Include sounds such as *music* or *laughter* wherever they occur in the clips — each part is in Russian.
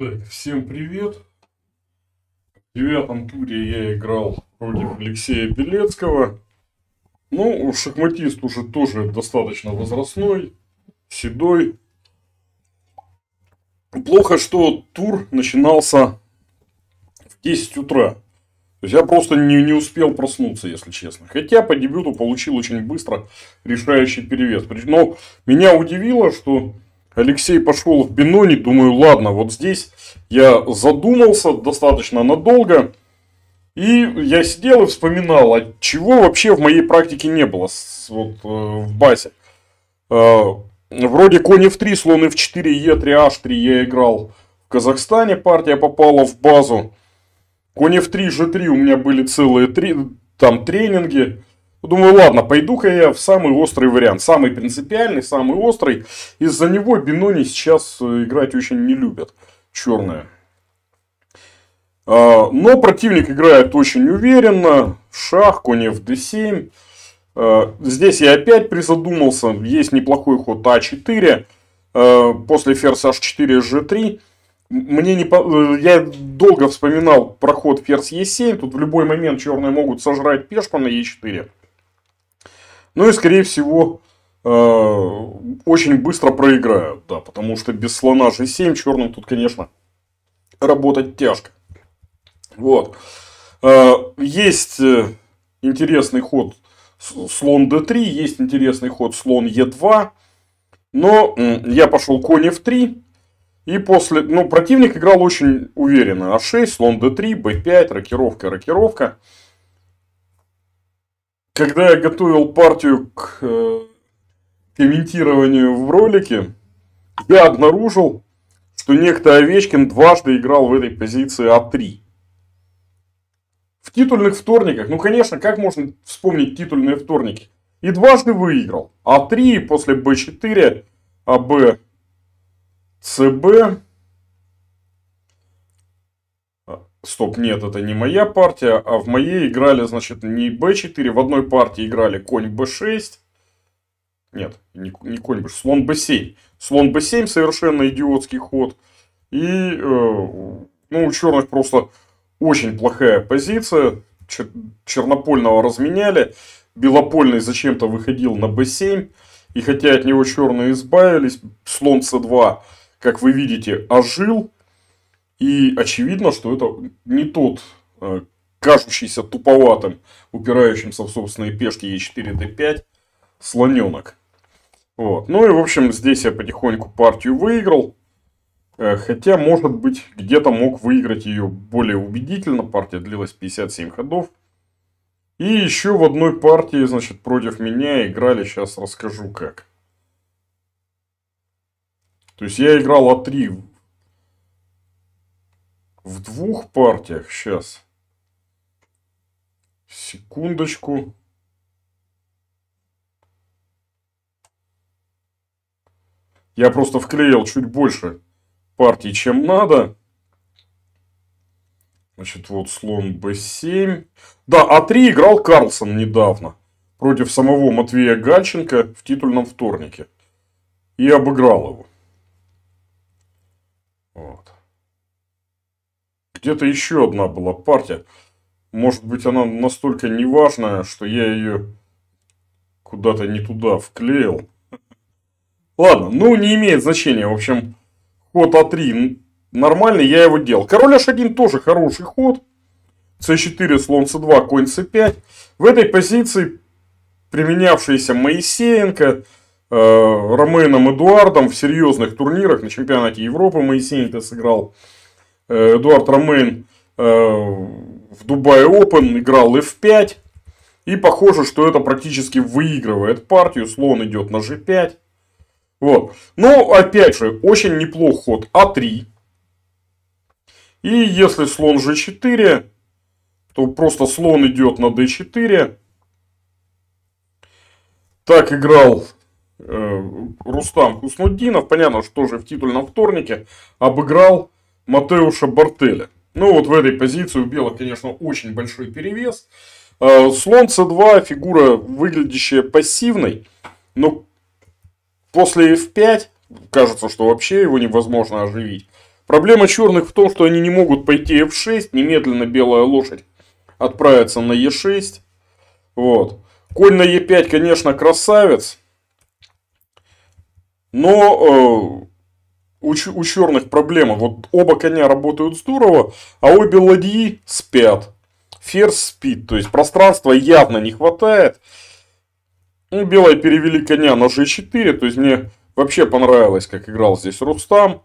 Так, всем привет! В девятом туре я играл против Алексея Белецкого. Ну, шахматист уже тоже достаточно возрастной, седой. Плохо, что тур начинался в 10 утра. То есть я просто не, не успел проснуться, если честно. Хотя по дебюту получил очень быстро решающий перевес. Но меня удивило, что Алексей пошел в Бинони, думаю, ладно, вот здесь я задумался достаточно надолго. И я сидел и вспоминал, а чего вообще в моей практике не было с, вот, э, в базе. Э, вроде кони в 3 слон в 4 е 3 h3 я играл в Казахстане, партия попала в базу. кони в 3 g3 у меня были целые три, там тренинги. Думаю, ладно, пойду-ка я в самый острый вариант, самый принципиальный, самый острый. Из-за него Бинони сейчас э, играть очень не любят, черные. А, но противник играет очень уверенно, шах, конь d 7 а, Здесь я опять призадумался, есть неплохой ход а4, а, после ферзь h4, g3 мне не по... Э, я долго вспоминал проход ферзь Е7. Тут в любой момент черные могут сожрать пешку на Е4. Ну и, скорее всего, э, очень быстро проиграют, да, потому что без слона g7 черным тут, конечно, работать тяжко. Вот. Э, э, есть интересный ход слон d3, есть интересный ход слон e2, но я пошел конь f3, и после, ну, противник играл очень уверенно, а6, слон d3, b5, рокировка, рокировка. Когда я готовил партию к э, комментированию в ролике, я обнаружил, что некто Овечкин дважды играл в этой позиции А3. В титульных вторниках, ну конечно, как можно вспомнить титульные вторники? И дважды выиграл. А3 после Б4, АБ, ЦБ, стоп, нет, это не моя партия, а в моей играли, значит, не b4, в одной партии играли конь b6, нет, не, не конь b6, слон b7. Слон b7 совершенно идиотский ход. И, э, ну, у черных просто очень плохая позиция, Чер чернопольного разменяли, белопольный зачем-то выходил на b7, и хотя от него черные избавились, слон c2, как вы видите, ожил, и очевидно, что это не тот э, кажущийся туповатым, упирающимся в собственные пешки Е4-Д5 слоненок. Вот. Ну и, в общем, здесь я потихоньку партию выиграл. Э, хотя, может быть, где-то мог выиграть ее более убедительно. Партия длилась 57 ходов. И еще в одной партии, значит, против меня играли, сейчас расскажу как. То есть я играл А3 в двух партиях сейчас. Секундочку. Я просто вклеил чуть больше партий, чем надо. Значит, вот слон b7. Да, а3 играл Карлсон недавно против самого Матвея Гальченко в титульном вторнике. И обыграл его. Вот. Где-то еще одна была партия. Может быть, она настолько неважная, что я ее куда-то не туда вклеил. Ладно, ну не имеет значения. В общем, ход А3 нормальный, я его делал. Король H1 тоже хороший ход. c4, слон c2, конь c5. В этой позиции применявшиеся Моисеенко, э, Роменом Эдуардом в серьезных турнирах на чемпионате Европы Моисеенко сыграл Эдуард Ромейн э, в Дубае Open играл F5. И похоже, что это практически выигрывает партию. Слон идет на G5. Вот. Но, ну, опять же, очень неплох ход А3. И если слон G4, то просто слон идет на D4. Так играл э, Рустам Хуснуддинов. Понятно, что же в титульном вторнике обыграл Матеуша Бартеля. Ну вот в этой позиции у белых, конечно, очень большой перевес. Э, Слон c2, фигура выглядящая пассивной, но после f5 кажется, что вообще его невозможно оживить. Проблема черных в том, что они не могут пойти f6, немедленно белая лошадь отправится на e6. Вот. Конь на e5, конечно, красавец, но э, у, у черных проблема. Вот оба коня работают здорово, а обе ладьи спят. Ферзь спит, то есть пространства явно не хватает. Ну, белые перевели коня на g4, то есть мне вообще понравилось, как играл здесь Рустам.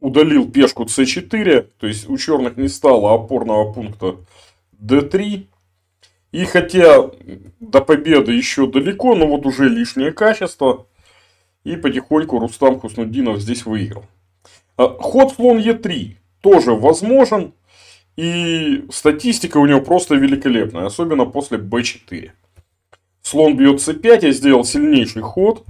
Удалил пешку c4, то есть у черных не стало опорного пункта d3. И хотя до победы еще далеко, но вот уже лишнее качество. И потихоньку Рустам Хуснуддинов здесь выиграл. А, ход слон Е3 тоже возможен. И статистика у него просто великолепная, особенно после b4. Слон бьет c5, я сделал сильнейший ход.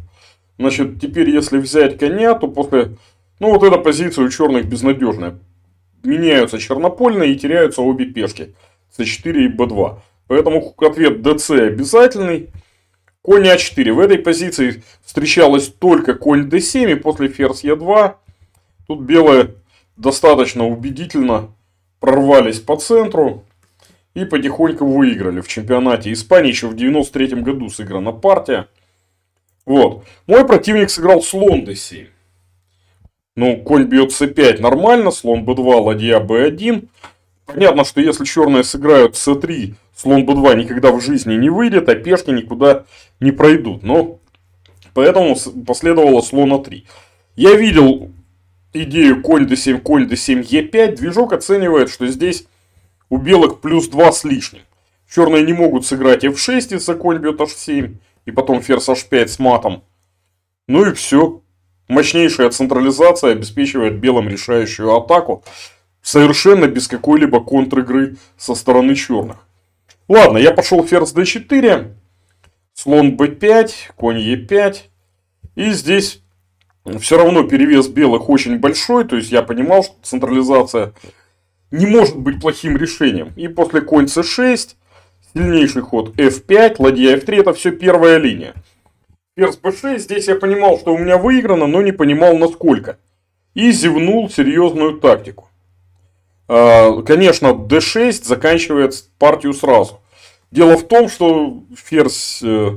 Значит, теперь если взять коня, то после... Ну, вот эта позиция у черных безнадежная. Меняются чернопольные и теряются обе пешки. c4 и b2. Поэтому ответ dc обязательный. Конь А4. В этой позиции встречалась только конь Д 7 и после ферзь Е2. Тут белые достаточно убедительно прорвались по центру и потихоньку выиграли в чемпионате Испании. Еще в 93 году сыграна партия. Вот. Мой противник сыграл слон Д 7 Ну, конь бьет С 5 нормально, слон Б 2 ладья Б 1 Понятно, что если черные сыграют С 3 слон b 2 никогда в жизни не выйдет, а пешки никуда не пройдут. Но поэтому последовало слона 3. Я видел идею конь d7, конь d7, e5. Движок оценивает, что здесь у белок плюс 2 с лишним. Черные не могут сыграть f6, если конь бьет h7, и потом ферзь h5 с матом. Ну и все. Мощнейшая централизация обеспечивает белым решающую атаку, совершенно без какой-либо контр-игры со стороны черных. Ладно, я пошел ферзь d4, слон b5, конь e5. И здесь все равно перевес белых очень большой, то есть я понимал, что централизация не может быть плохим решением. И после конь c6, сильнейший ход f5, ладья f3, это все первая линия. Ферзь b6, здесь я понимал, что у меня выиграно, но не понимал насколько. И зевнул серьезную тактику. Э, конечно, d6 заканчивает партию сразу. Дело в том, что ферзь э,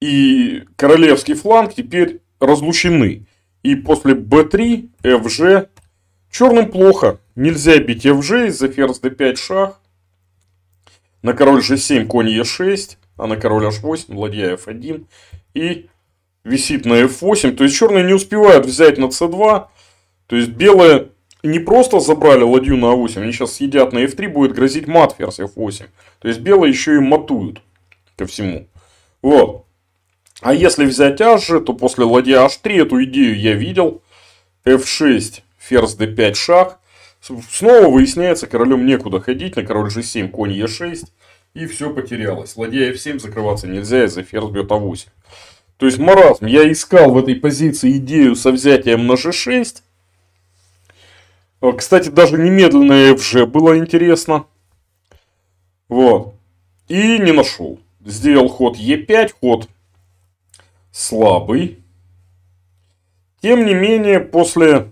и королевский фланг теперь разлучены. И после b3, fg, черным плохо. Нельзя бить fg из-за ферзь d5 шах. На король g7, конь e6, а на король h8, ладья f1. И висит на f8. То есть черные не успевают взять на c2. То есть белые не просто забрали ладью на А8, они сейчас съедят на F3, будет грозить мат ферзь F8. То есть белые еще и матуют ко всему. Вот. А если взять h, то после ладья h3 эту идею я видел. f6, ферзь d5 шаг. Снова выясняется, королем некуда ходить, на король g7, конь e6. И все потерялось. Ладья f7 закрываться нельзя, из-за ферзь бьет a8. То есть маразм. Я искал в этой позиции идею со взятием на g6. Э, кстати, даже немедленное FG было интересно. Вот. И не нашел. Сделал ход Е5, ход слабый. Тем не менее, после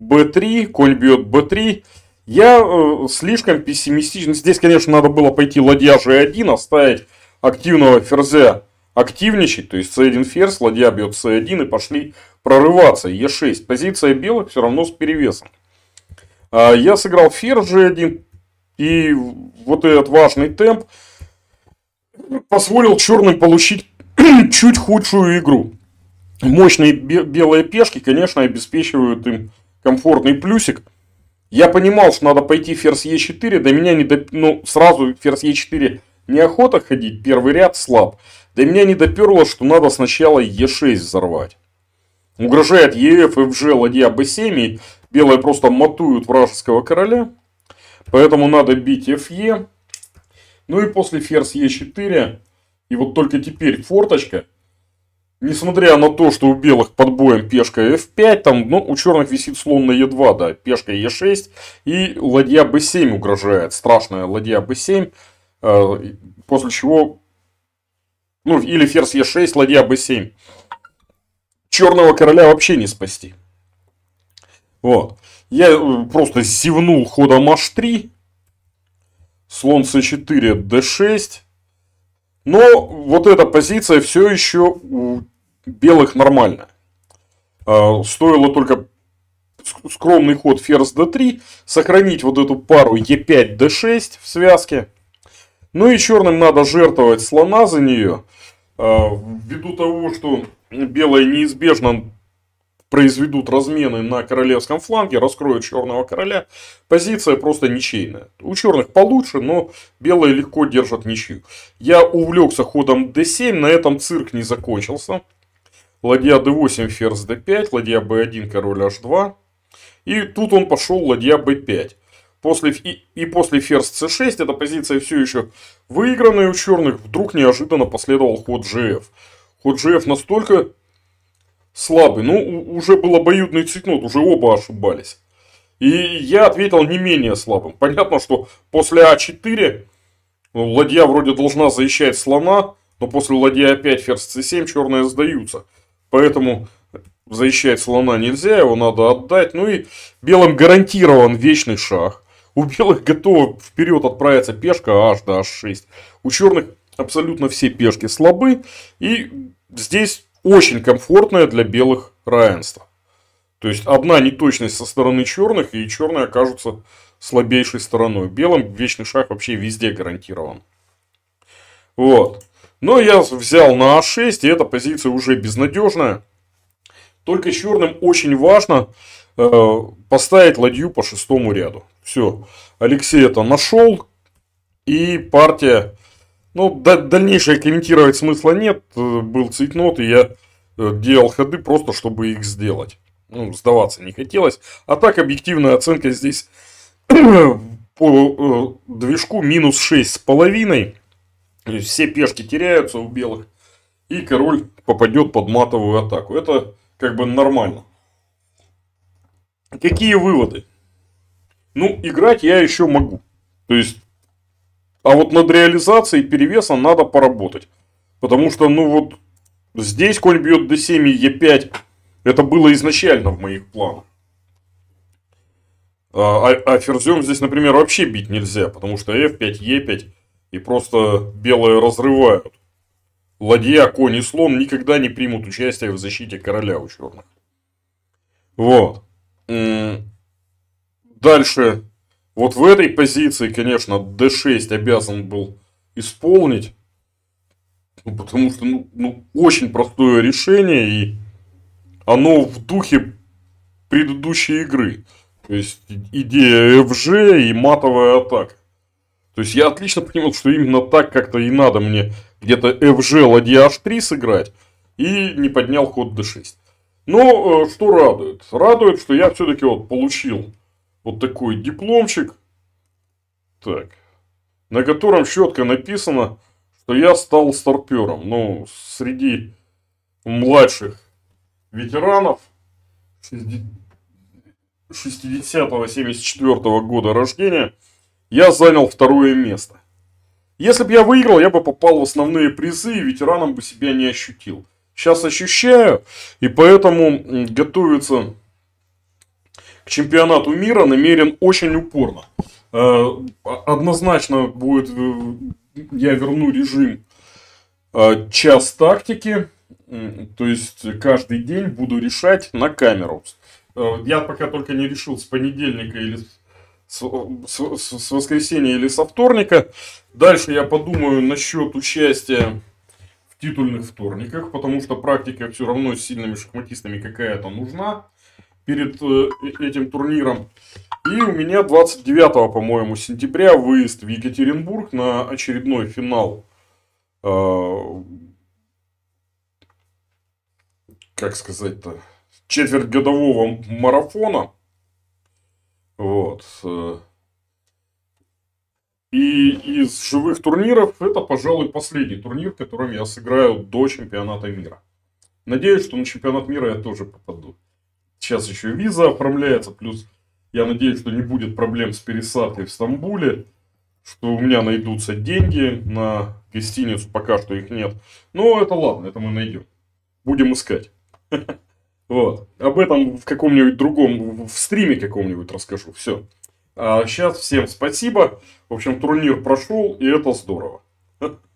b3, конь бьет b3. Я э, слишком пессимистичен. Здесь, конечно, надо было пойти ладья g1, оставить активного ферзя активничать. То есть c1 ферзь, ладья бьет c1 и пошли прорываться. e6. Позиция белых все равно с перевесом. А, я сыграл ферзь один и вот этот важный темп позволил черным получить *clears throat* чуть худшую игру. Мощные белые пешки, конечно, обеспечивают им комфортный плюсик. Я понимал, что надо пойти ферзь Е4, до меня не доп... ну, сразу ферзь Е4 неохота ходить, первый ряд слаб. До меня не доперло, что надо сначала Е6 взорвать. Угрожает ЕФ, ФЖ, ладья Б7. Белые просто матуют вражеского короля. Поэтому надо бить ФЕ. Ну и после ферзь Е4. И вот только теперь форточка. Несмотря на то, что у белых под боем пешка f5, там, ну, у черных висит слон на e2, да, пешка e6 и ладья b7 угрожает, страшная ладья b7, э, после чего, ну, или ферзь e6, ладья b7 черного короля вообще не спасти. Вот. Я э, просто зевнул ходом h3. Слон c4, d6. Но вот эта позиция все еще у белых нормально. А, стоило только скромный ход ферзь d3, сохранить вот эту пару e5, d6 в связке. Ну и черным надо жертвовать слона за нее. А, ввиду того, что белые неизбежно произведут размены на королевском фланге, раскроют черного короля, позиция просто ничейная. У черных получше, но белые легко держат ничью. Я увлекся ходом d7, на этом цирк не закончился. Ладья d8, ферзь d5, ладья b1, король h2. И тут он пошел ладья b5 после, и, и после ферзь c6 эта позиция все еще выигранная у черных, вдруг неожиданно последовал ход gf. Ход gf настолько слабый, ну уже был обоюдный цикнут, уже оба ошибались. И я ответил не менее слабым. Понятно, что после а4 ну, ладья вроде должна защищать слона, но после ладья опять ферзь c7 черные сдаются. Поэтому защищать слона нельзя, его надо отдать. Ну и белым гарантирован вечный шах. У белых готова вперед отправиться пешка аж до h6. У черных абсолютно все пешки слабы. И здесь очень комфортное для белых равенство. То есть одна неточность со стороны черных, и черные окажутся слабейшей стороной. Белым вечный шаг вообще везде гарантирован. Вот. Но я взял на А6, и эта позиция уже безнадежная. Только черным очень важно Э, поставить ладью по шестому ряду. Все, Алексей это нашел, и партия... Ну, дальнейшее комментировать смысла нет, был цейтнот, и я э, делал ходы просто, чтобы их сделать. Ну, сдаваться не хотелось. А так, объективная оценка здесь *clears throat* по э, движку минус 6,5. Все пешки теряются у белых. И король попадет под матовую атаку. Это как бы нормально. Какие выводы? Ну, играть я еще могу. То есть, а вот над реализацией перевеса надо поработать. Потому что, ну вот, здесь конь бьет d7 и e5. Это было изначально в моих планах. А, а, а ферзем здесь, например, вообще бить нельзя, потому что f5, e5 и просто белые разрывают. Ладья, конь и слон никогда не примут участие в защите короля у черных. Вот. Дальше, вот в этой позиции, конечно, d6 обязан был исполнить. Ну, потому что, ну, ну, очень простое решение, и оно в духе предыдущей игры. То есть, идея FG и матовая атака. То есть, я отлично понимал, что именно так как-то и надо мне где-то FG ладья h3 сыграть, и не поднял ход d6. Но ну, э, что радует? Радует, что я все-таки вот получил вот такой дипломчик, так, на котором четко написано, что я стал старпером. Ну, среди младших ветеранов 60-74 года рождения я занял второе место. Если бы я выиграл, я бы попал в основные призы и ветераном бы себя не ощутил сейчас ощущаю, и поэтому готовиться к чемпионату мира намерен очень упорно. Э, однозначно будет, э, я верну режим э, час тактики, то есть каждый день буду решать на камеру. Я пока только не решил с понедельника или с, с, с воскресенья или со вторника. Дальше я подумаю насчет участия титульных вторниках, потому что практика все равно с сильными шахматистами какая-то нужна перед э, э, этим турниром. И у меня 29, по-моему, сентября выезд в Екатеринбург на очередной финал. А, как сказать-то? Четверть годового марафона. Вот. Э, и из живых турниров это, пожалуй, последний турнир, которым я сыграю до чемпионата мира. Надеюсь, что на чемпионат мира я тоже попаду. Сейчас еще виза оформляется, плюс я надеюсь, что не будет проблем с пересадкой в Стамбуле, что у меня найдутся деньги на гостиницу, пока что их нет. Но это ладно, это мы найдем. Будем искать. *laughs* Вот. Об этом в каком-нибудь другом, в стриме каком-нибудь расскажу. Все сейчас а, всем спасибо. В общем, турнир прошел, и это здорово. *laughs*